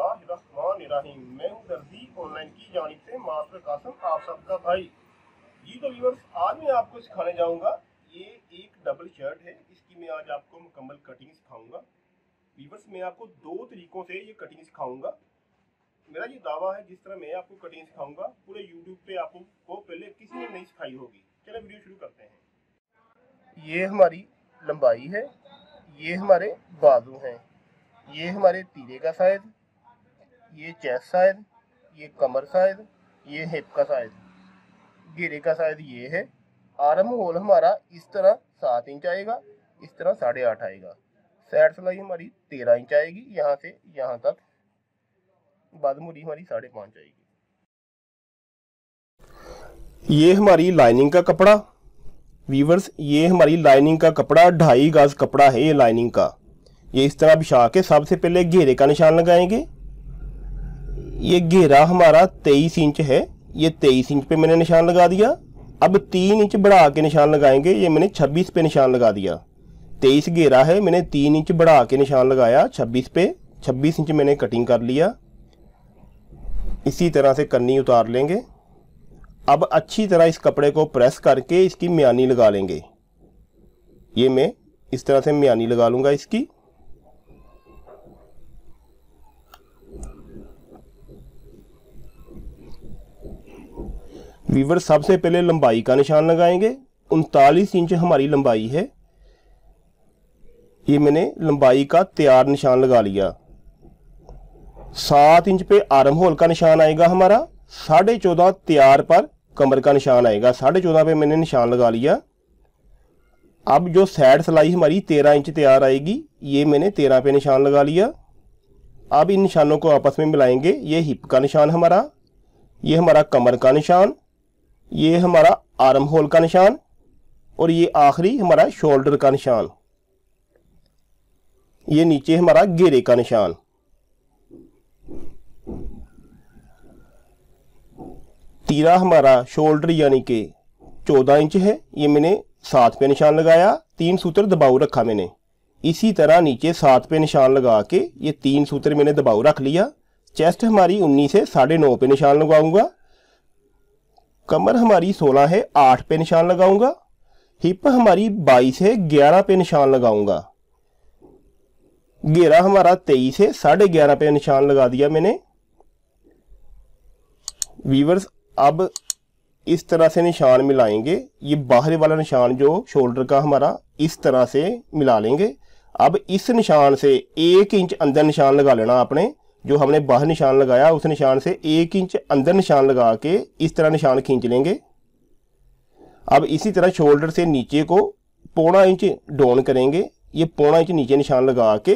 बिस्मिल्लाहिर्रहमानिर्रहीम मैं हूं दर्जी ऑनलाइन की जानिब से मास्टर कासम आप सबका भाई जी तो व्यूवर्स आज मैं आपको सिखाने जाऊंगा ये एक डबल शर्ट है इसकी मैं आज आपको मुकम्मल कटिंग सिखाऊंगा व्यूवर्स मैं आपको दो तरीकों से ये कटिंग सिखाऊंगा मेरा ये दावा है जिस तरह मैं आपको कटिंग सिखाऊंगा पूरे यूट्यूब पे आपको वो पहले किसी ने नहीं सिखाई होगी चलो वीडियो शुरू करते हैं ये हमारी लंबाई है ये हमारे बाजू हैं ये हमारे तीरे का साइज ये चेस्ट साइज ये कमर साइज ये हिप का साइज घेरे का साइज ये है आर्म होल हमारा इस तरह सात इंच आएगा इस तरह साढ़े आठ आएगा सैड सिलाई हमारी तेरह इंच आएगी यहाँ से यहाँ तक बादमूरी हमारी साढ़े पाँच आएगी ये हमारी लाइनिंग का कपड़ा वीवर्स ये हमारी लाइनिंग का कपड़ा ढाई गाज कपड़ा है ये लाइनिंग का ये इस तरह बिछा के सबसे पहले घेरे का निशान लगाएंगे ये घेरा हमारा तेईस इंच है ये तेईस इंच पे मैंने निशान लगा दिया अब तीन इंच बढ़ा के निशान लगाएंगे ये मैंने छब्बीस पे निशान लगा दिया तेईस घेरा है मैंने तीन इंच बढ़ा के निशान लगाया छब्बीस पे छब्बीस इंच मैंने कटिंग कर लिया इसी तरह से कन्नी उतार लेंगे अब अच्छी तरह इस कपड़े को प्रेस करके इसकी म्यानी लगा लेंगे ये मैं इस तरह से म्यानी लगा लूँगा इसकी वीवर सबसे पहले लंबाई का निशान लगाएंगे उनतालीस इंच हमारी लंबाई है ये मैंने लंबाई का तैयार निशान लगा लिया सात इंच पे आर्म होल का निशान आएगा हमारा साढ़े चौदह तैयार पर कमर का निशान आएगा साढ़े चौदह पे मैंने निशान लगा लिया अब जो सैड सिलाई हमारी तेरह इंच तैयार आएगी ये मैंने तेरह पे निशान लगा लिया अब इन निशानों को आपस में मिलाएंगे ये हिप का निशान हमारा ये हमारा कमर का निशान ये हमारा आर्म होल का निशान और ये आखिरी हमारा शोल्डर का निशान ये नीचे हमारा घेरे का निशान तीरा हमारा शोल्डर यानी कि चौदह इंच है ये मैंने सात पे निशान लगाया तीन सूत्र दबाव रखा मैंने इसी तरह नीचे सात पे निशान लगा के ये तीन सूत्र मैंने दबाव रख लिया चेस्ट हमारी उन्नीस से साढ़े नौ पे निशान लगाऊंगा कमर हमारी 16 है 8 पे निशान लगाऊंगा हिप हमारी 22 है 11 पे निशान लगाऊंगा घेरा हमारा 23 है साढ़े ग्यारह पे निशान लगा दिया मैंने वीवर्स अब इस तरह से निशान मिलाएंगे ये बाहर वाला निशान जो शोल्डर का हमारा इस तरह से मिला लेंगे अब इस निशान से एक इंच अंदर निशान लगा लेना आपने जो हमने बाहर निशान लगाया उस निशान से एक इंच अंदर निशान लगा के इस तरह निशान खींच लेंगे अब इसी तरह शोल्डर से नीचे को पौना इंच डाउन करेंगे ये पौना इंच नीचे निशान लगा के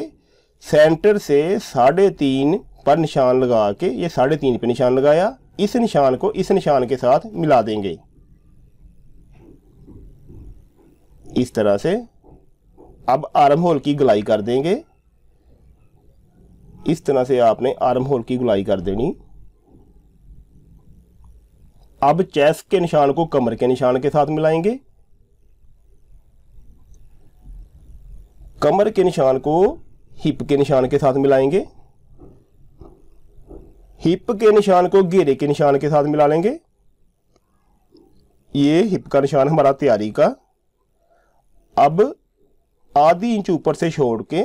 सेंटर से साढ़े तीन पर निशान लगा के ये साढ़े तीन पर निशान लगाया इस निशान को इस निशान के साथ मिला देंगे इस तरह से अब आर्म होल की गलाई कर देंगे इस तरह से आपने आर्म होल की गुलाई कर देनी अब चेस के निशान को कमर के निशान के साथ मिलाएंगे कमर के निशान को हिप के निशान के साथ मिलाएंगे हिप के निशान को घेरे के निशान के साथ मिला लेंगे ये हिप का निशान हमारा तैयारी का अब आधी इंच ऊपर से छोड़ के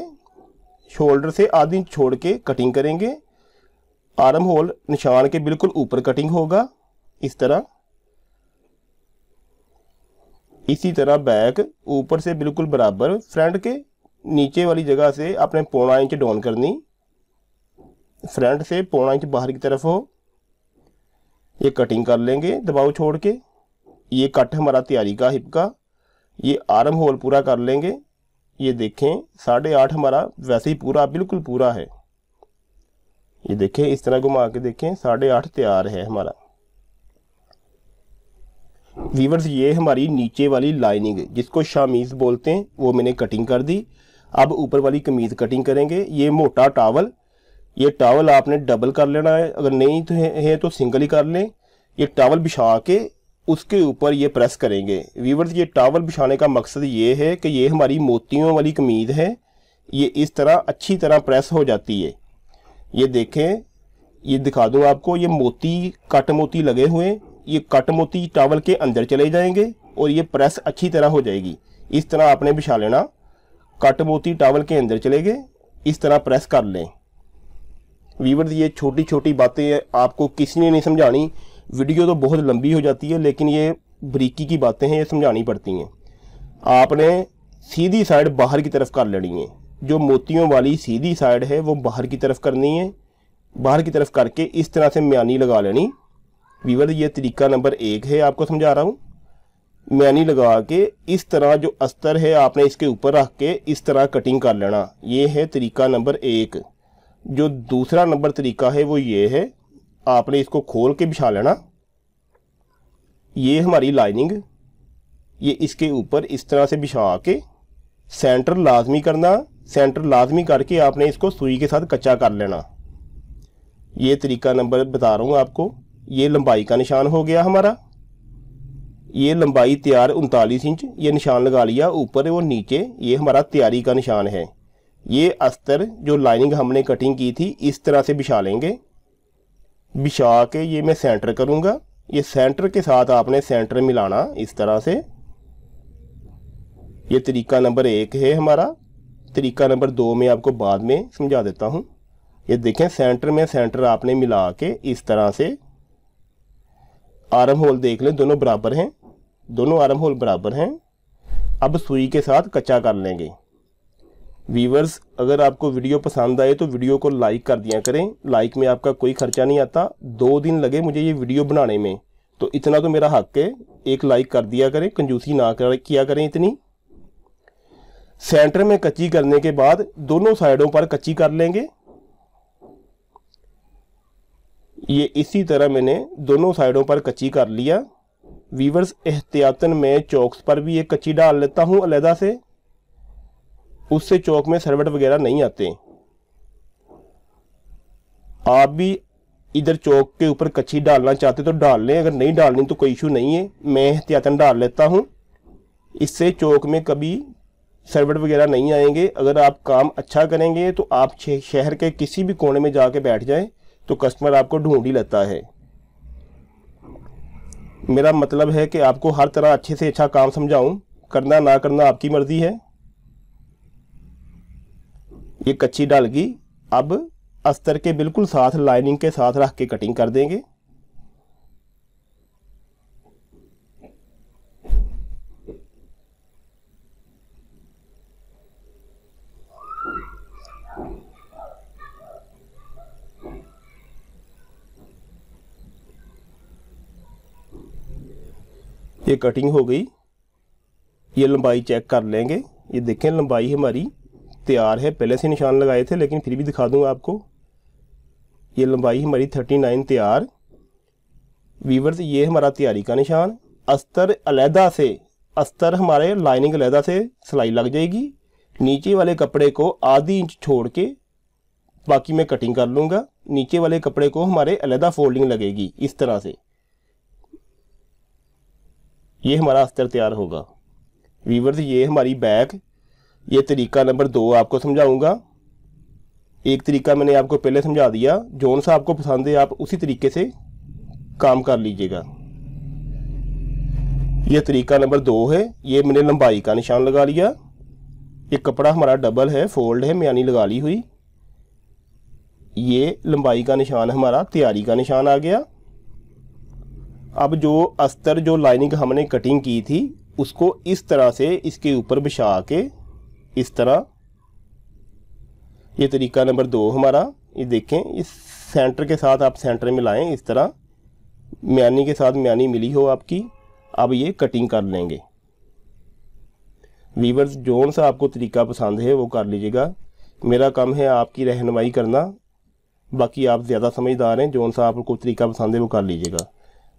शोल्डर से आधी इंच छोड़ के कटिंग करेंगे आर्म होल निशान के बिल्कुल ऊपर कटिंग होगा इस तरह इसी तरह बैक ऊपर से बिल्कुल बराबर फ्रंट के नीचे वाली जगह से अपने पौना इंच डाउन करनी फ्रंट से पौना इंच बाहर की तरफ हो ये कटिंग कर लेंगे दबाव छोड़ के ये कट हमारा तैयारी का हिप का ये आर्म होल पूरा कर लेंगे ये देखें साढ़े आठ हमारा वैसे ही पूरा बिल्कुल पूरा है ये देखें इस तरह घुमा के देखें साढ़े आठ तैयार है हमारा वीवर्स ये हमारी नीचे वाली लाइनिंग जिसको शामीज़ बोलते हैं वो मैंने कटिंग कर दी अब ऊपर वाली कमीज़ कटिंग करेंगे ये मोटा टावल ये टावल आपने डबल कर लेना है अगर नहीं तो है, है तो सिंगल ही कर लें ये टावल बिछा के उसके ऊपर ये प्रेस करेंगे वीवर्स ये टावल बिछाने का मकसद ये है कि ये हमारी मोतियों वाली कमीज है ये इस तरह अच्छी तरह प्रेस हो जाती है ये देखें ये दिखा दूँ आपको ये मोती कट मोती लगे हुए ये कट मोती टावल के अंदर चले जाएंगे और ये प्रेस अच्छी तरह हो जाएगी इस तरह आपने बिछा लेना कट मोती टावल के अंदर चले गए इस तरह प्रेस कर लें वीवर ये छोटी छोटी बातें आपको किसी ने नहीं समझानी वीडियो तो बहुत लंबी हो जाती है लेकिन ये बरीकी की बातें हैं ये समझानी पड़ती हैं आपने सीधी साइड बाहर की तरफ कर लेनी है जो मोतियों वाली सीधी साइड है वो बाहर की तरफ करनी है बाहर की तरफ करके इस तरह से म्यानी लगा लेनी वीवर ये तरीका नंबर एक है आपको समझा रहा हूँ म्यानी लगा के इस तरह जो अस्तर है आपने इसके ऊपर रख के इस तरह कटिंग कर लेना ये है तरीका नंबर एक जो दूसरा नंबर तरीका है वो ये है आपने इसको खोल के बिछा लेना ये हमारी लाइनिंग ये इसके ऊपर इस तरह से बिछा के सेंटर लाजमी करना सेंटर लाजमी करके आपने इसको सुई के साथ कच्चा कर लेना ये तरीका नंबर बता रहा हूँ आपको ये लंबाई का निशान हो गया हमारा ये लंबाई तैयार उनतालीस इंच ये निशान लगा लिया ऊपर और नीचे ये हमारा तैयारी का निशान है ये अस्तर जो लाइनिंग हमने कटिंग की थी इस तरह से बिछा लेंगे बिछा के ये मैं सेंटर करूँगा ये सेंटर के साथ आपने सेंटर मिलाना इस तरह से ये तरीका नंबर एक है हमारा तरीका नंबर दो में आपको बाद में समझा देता हूँ ये देखें सेंटर में सेंटर आपने मिला के इस तरह से आर्म होल देख लें दोनों बराबर हैं दोनों आर्म होल बराबर हैं अब सुई के साथ कच्चा कर लेंगे वीवर्स अगर आपको वीडियो पसंद आए तो वीडियो को लाइक कर दिया करें लाइक में आपका कोई खर्चा नहीं आता दो दिन लगे मुझे ये वीडियो बनाने में तो इतना तो मेरा हक है एक लाइक कर दिया करें कंजूसी ना कर किया करें इतनी सेंटर में कच्ची करने के बाद दोनों साइडों पर कच्ची कर लेंगे ये इसी तरह मैंने दोनों साइडों पर कच्ची कर लिया वीवर्स एहतियातन में चौकस पर भी एक कच्ची डाल लेता हूँ अलहदा से उससे चौक में सर्वेट वगैरह नहीं आते आप भी इधर चौक के ऊपर कच्ची डालना चाहते तो डाल लें अगर नहीं डालनी तो कोई इशू नहीं है मैं एहतियातन डाल लेता हूँ इससे चौक में कभी सर्वेट वगैरह नहीं आएंगे अगर आप काम अच्छा करेंगे तो आप शहर के किसी भी कोने में जाके बैठ जाए तो कस्टमर आपको ढूंढ ही लेता है मेरा मतलब है कि आपको हर तरह अच्छे से अच्छा काम समझाऊं करना ना करना आपकी मर्ज़ी है ये कच्ची डाल की अब अस्तर के बिल्कुल साथ लाइनिंग के साथ रख के कटिंग कर देंगे ये कटिंग हो गई ये लंबाई चेक कर लेंगे ये देखें लंबाई हमारी तैयार है पहले से निशान लगाए थे लेकिन फिर भी दिखा दूँ आपको ये लंबाई हमारी थर्टी नाइन तैयार वीवर्स ये हमारा तैयारी का निशान अस्तर अलहदा से अस्तर हमारे लाइनिंग अलहदा से सिलाई लग जाएगी नीचे वाले कपड़े को आधी इंच छोड़ के बाकी मैं कटिंग कर लूँगा नीचे वाले कपड़े को हमारे अलहदा फोल्डिंग लगेगी इस तरह से ये हमारा अस्तर तैयार होगा वीवर्स ये हमारी बैक ये तरीका नंबर दो आपको समझाऊंगा एक तरीका मैंने आपको पहले समझा दिया जौन सा आपको पसंद है आप उसी तरीके से काम कर लीजिएगा ये तरीका नंबर दो है ये मैंने लंबाई का निशान लगा लिया ये कपड़ा हमारा डबल है फोल्ड है म्यानी लगा ली हुई ये लंबाई का निशान हमारा तैयारी का निशान आ गया अब जो अस्तर जो लाइनिंग हमने कटिंग की थी उसको इस तरह से इसके ऊपर बिछा के इस तरह ये तरीका नंबर दो हमारा ये देखें इस सेंटर के साथ आप सेंटर में लाएं इस तरह म्यानी के साथ म्यानी मिली हो आपकी अब ये कटिंग कर लेंगे वीवर्स जोन सा आपको तरीका पसंद है वो कर लीजिएगा मेरा काम है आपकी रहनुमाई करना बाकी आप ज़्यादा समझदार हैं जोन सा आपको तरीका पसंद है वो कर लीजिएगा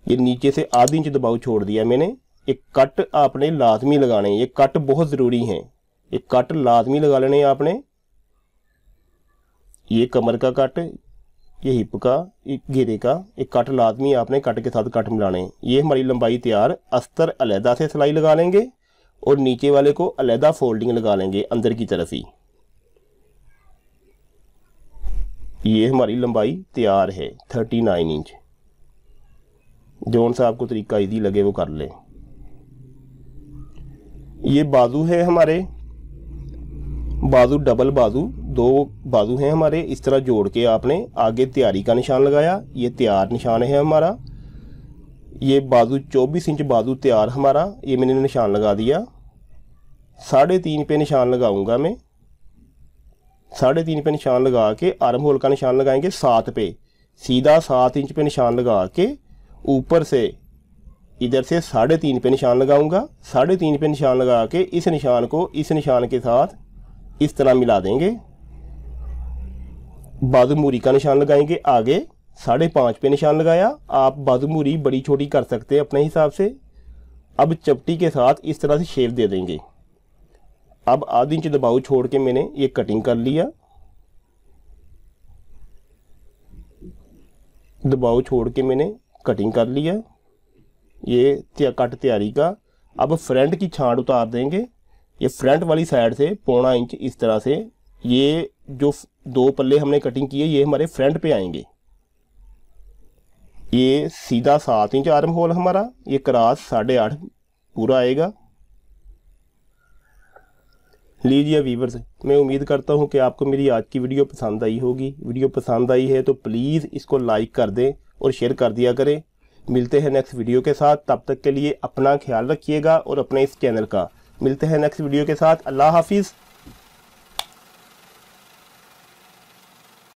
ये नीचे से आधी इंच दबाव छोड़ दिया मैंने ये कट आपने लाजमी लगाने ये कट बहुत ज़रूरी हैं एक कट लाजमी लगा लेने आपने ये कमर का कट ये हिप का एक घेरे का एक कट लाजमी आपने कट के साथ कट मिलाने ये हमारी लंबाई तैयार अस्तर अलहदा से सिलाई लगा लेंगे और नीचे वाले को अलहदा फोल्डिंग लगा लेंगे अंदर की तरफ ही ये हमारी लंबाई तैयार है थर्टी नाइन इंच जोन सा आपको तरीका इजी लगे वो कर ले ये बाजू है हमारे बाजू डबल बाजू दो बाजू हैं हमारे इस तरह जोड़ के आपने आगे तैयारी का निशान लगाया ये तैयार निशान है हमारा ये बाजू चौबीस इंच बाजू तैयार हमारा ये मैंने निशान लगा दिया साढ़े तीन पे निशान लगाऊंगा मैं साढ़े तीन पे निशान लगा के आर्म होल का निशान लगाएंगे सात पे सीधा सात इंच पे निशान लगा के ऊपर से इधर से साढ़े तीन पे निशान लगाऊंगा साढ़े तीन पे निशान लगा के इस निशान को इस निशान के साथ इस तरह मिला देंगे मूरी का निशान लगाएंगे आगे साढ़े पाँच पे निशान लगाया आप मूरी बड़ी छोटी कर सकते हैं अपने हिसाब से अब चपटी के साथ इस तरह से शेप दे देंगे अब आधी इंच दबाव छोड़ के मैंने ये कटिंग कर लिया दबाव छोड़ के मैंने कटिंग कर लिया ये कट तैयारी का अब फ्रंट की छांट उतार देंगे ये फ्रंट वाली साइड से पौना इंच इस तरह से ये जो दो पल्ले हमने कटिंग किए ये हमारे फ्रंट पे आएंगे ये सीधा सात इंच आर्म होल हमारा ये क्रास साढ़े आठ पूरा आएगा लीजिए वीवर्स मैं उम्मीद करता हूँ कि आपको मेरी आज की वीडियो पसंद आई होगी वीडियो पसंद आई है तो प्लीज़ इसको लाइक कर दें और शेयर कर दिया करें मिलते हैं नेक्स्ट वीडियो के साथ तब तक के लिए अपना ख्याल रखिएगा और अपने इस चैनल का मिलते हैं नेक्स्ट वीडियो के साथ अल्लाह हाफिज़